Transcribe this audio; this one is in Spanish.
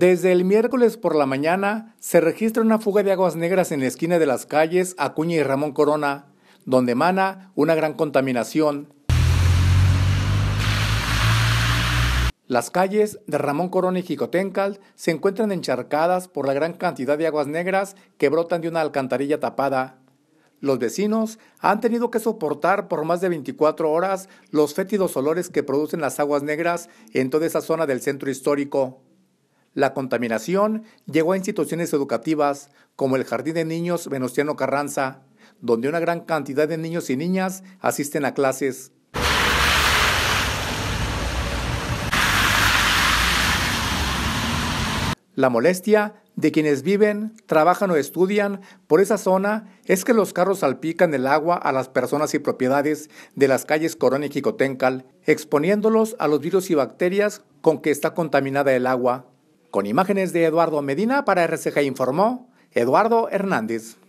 Desde el miércoles por la mañana se registra una fuga de aguas negras en la esquina de las calles Acuña y Ramón Corona, donde emana una gran contaminación. Las calles de Ramón Corona y Jicotencal se encuentran encharcadas por la gran cantidad de aguas negras que brotan de una alcantarilla tapada. Los vecinos han tenido que soportar por más de 24 horas los fétidos olores que producen las aguas negras en toda esa zona del centro histórico. La contaminación llegó a instituciones educativas como el Jardín de Niños Venustiano Carranza, donde una gran cantidad de niños y niñas asisten a clases. La molestia de quienes viven, trabajan o estudian por esa zona es que los carros salpican el agua a las personas y propiedades de las calles Corona y Quicotencal, exponiéndolos a los virus y bacterias con que está contaminada el agua. Con imágenes de Eduardo Medina para RCG informó Eduardo Hernández.